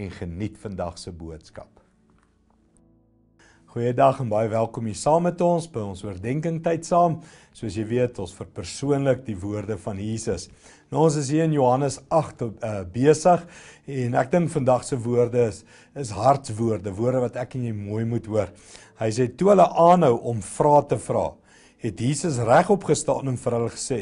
en geniet vandag se boodskap. Goeiedag en baie welkom hier saam met ons by ons oordenkingtyd saam. Soos jy weet, ons verpersoonlik die woorde van Jesus. Nou ons is hier in Johannes 8 uh, eh, besig en ek dink vandag se woorde is is hartswoorde, woorde wat ek en jy mooi moet hoor. Hy sê toe hulle aanhou om vra te vra, het Jesus regop gestaan en vir hulle gesê: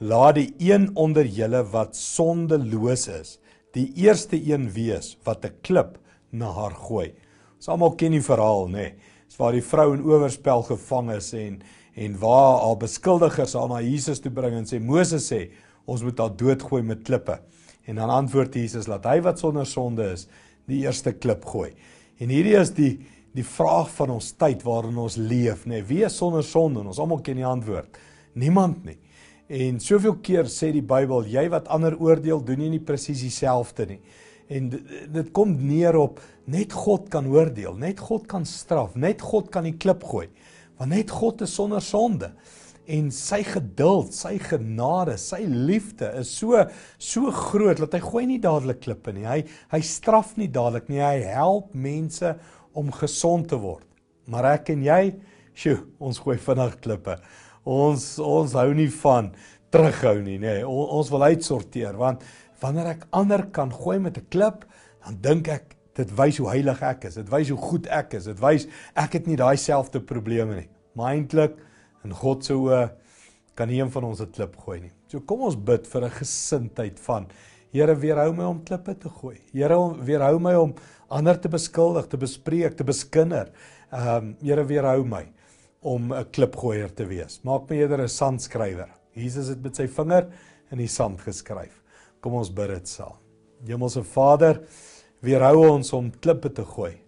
"Laat die een onder julle wat sondeloos is, die eerste een wees wat 'n klip na haar gooi. Ons almal ken die verhaal, nê? Nee? Dis waar die vrou in oorspel gevang is en en waar haar beskuldigers haar na Jesus toe bring en sê Moses sê ons moet haar doodgooi met klippe. En dan antwoord Jesus laat hy wat sonder sonde is die eerste klip gooi. En hierdie is die die vraag van ons tyd waarin ons leef, nê? Nee? Wie is sonder sonde? Ons almal ken die antwoord. Niemand nie. En soveel keer sê die Bybel, jy wat ander oordeel, doen nie presies dieselfde nie. En dit kom neer op net God kan oordeel, net God kan straf, net God kan die klip gooi. Want net God is sonder sonde. En sy geduld, sy genade, sy liefde is so so groot dat hy gooi nie dadelik klippe nie. Hy hy straf nie dadelik nie. Hy help mense om gesond te word. Maar ek en jy, sjo, ons gooi vinnig klippe. Ons ons hou nie van terughou nie, nê. Nee. Ons, ons wil uitsorteer want wanneer ek ander kan gooi met 'n klip, dan dink ek dit wys hoe heilig ek is. Dit wys hoe goed ek is. Dit wys ek het nie daai selfde probleme nie. Maar eintlik in God se oë kan nie een van ons 'n klip gooi nie. So kom ons bid vir 'n gesindheid van Here weerhou my om klippe te gooi. Here weerhou my om ander te beskuldig, te bespreek, te beskinder. Ehm um, Here weerhou my om 'n klipgooier te wees. Maak my eerder 'n sandskrywer. Jesus het met sy vinger in die sand geskryf. Kom ons bid dit saam. Hemelse Vader, weerhou ons om klippe te gooi.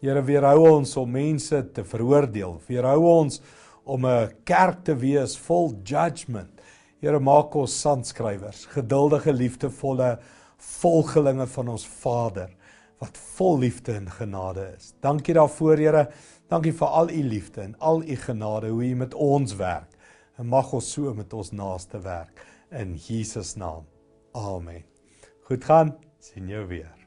Here, weerhou ons om mense te veroordeel. Weerhou ons om 'n kerk te wees vol judgment. Here, maak ons sandskrywers, geduldige, liefdevolle volgelinge van ons Vader wat vol liefde en genade is. Dankie daarvoor, Here. Dankie vir al u liefde en al u genade hoe u met ons werk. En mag ons so met ons naaste werk in Jesus naam. Amen. Goed gaan. Sien jou weer.